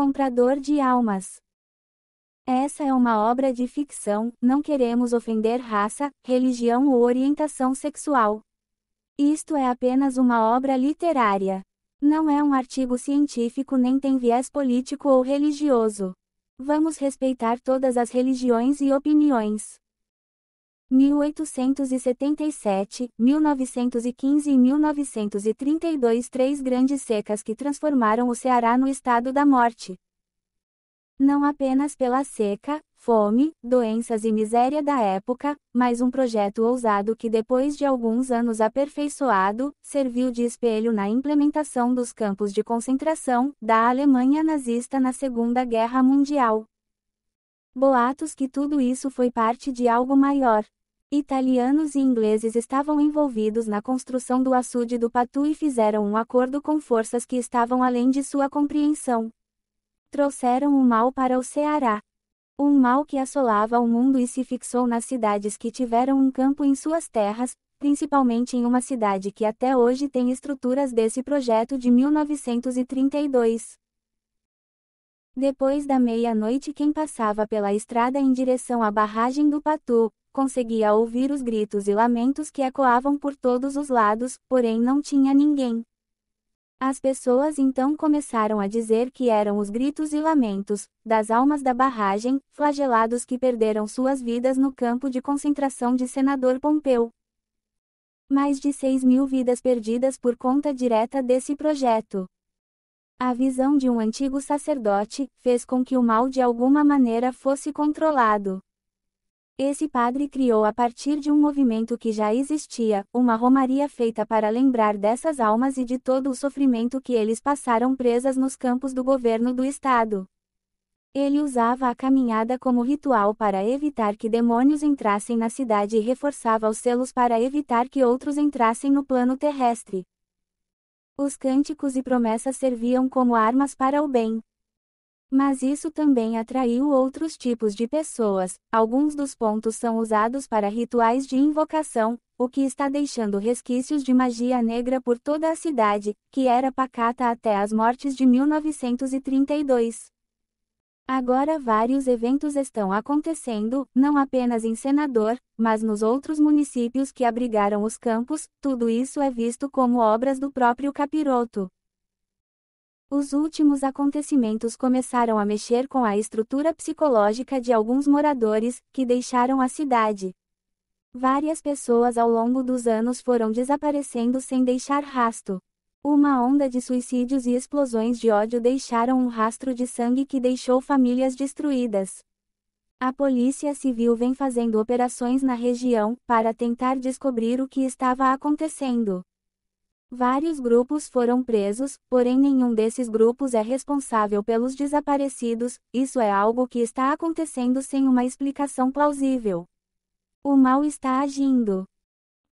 Comprador de almas. Essa é uma obra de ficção, não queremos ofender raça, religião ou orientação sexual. Isto é apenas uma obra literária. Não é um artigo científico nem tem viés político ou religioso. Vamos respeitar todas as religiões e opiniões. 1877, 1915 e 1932 três grandes secas que transformaram o Ceará no estado da morte. Não apenas pela seca, fome, doenças e miséria da época, mas um projeto ousado que depois de alguns anos aperfeiçoado, serviu de espelho na implementação dos campos de concentração da Alemanha nazista na Segunda Guerra Mundial. Boatos que tudo isso foi parte de algo maior, Italianos e ingleses estavam envolvidos na construção do açude do Patu e fizeram um acordo com forças que estavam além de sua compreensão. Trouxeram o mal para o Ceará. Um mal que assolava o mundo e se fixou nas cidades que tiveram um campo em suas terras, principalmente em uma cidade que até hoje tem estruturas desse projeto de 1932. Depois da meia-noite, quem passava pela estrada em direção à barragem do Patu, conseguia ouvir os gritos e lamentos que ecoavam por todos os lados, porém não tinha ninguém. As pessoas então começaram a dizer que eram os gritos e lamentos das almas da barragem, flagelados que perderam suas vidas no campo de concentração de Senador Pompeu. Mais de 6 mil vidas perdidas por conta direta desse projeto. A visão de um antigo sacerdote fez com que o mal de alguma maneira fosse controlado. Esse padre criou a partir de um movimento que já existia, uma romaria feita para lembrar dessas almas e de todo o sofrimento que eles passaram presas nos campos do governo do Estado. Ele usava a caminhada como ritual para evitar que demônios entrassem na cidade e reforçava os selos para evitar que outros entrassem no plano terrestre. Os cânticos e promessas serviam como armas para o bem, mas isso também atraiu outros tipos de pessoas. Alguns dos pontos são usados para rituais de invocação, o que está deixando resquícios de magia negra por toda a cidade, que era pacata até as mortes de 1932. Agora vários eventos estão acontecendo, não apenas em Senador, mas nos outros municípios que abrigaram os campos, tudo isso é visto como obras do próprio Capiroto. Os últimos acontecimentos começaram a mexer com a estrutura psicológica de alguns moradores, que deixaram a cidade. Várias pessoas ao longo dos anos foram desaparecendo sem deixar rasto. Uma onda de suicídios e explosões de ódio deixaram um rastro de sangue que deixou famílias destruídas. A Polícia Civil vem fazendo operações na região para tentar descobrir o que estava acontecendo. Vários grupos foram presos, porém nenhum desses grupos é responsável pelos desaparecidos, isso é algo que está acontecendo sem uma explicação plausível. O mal está agindo.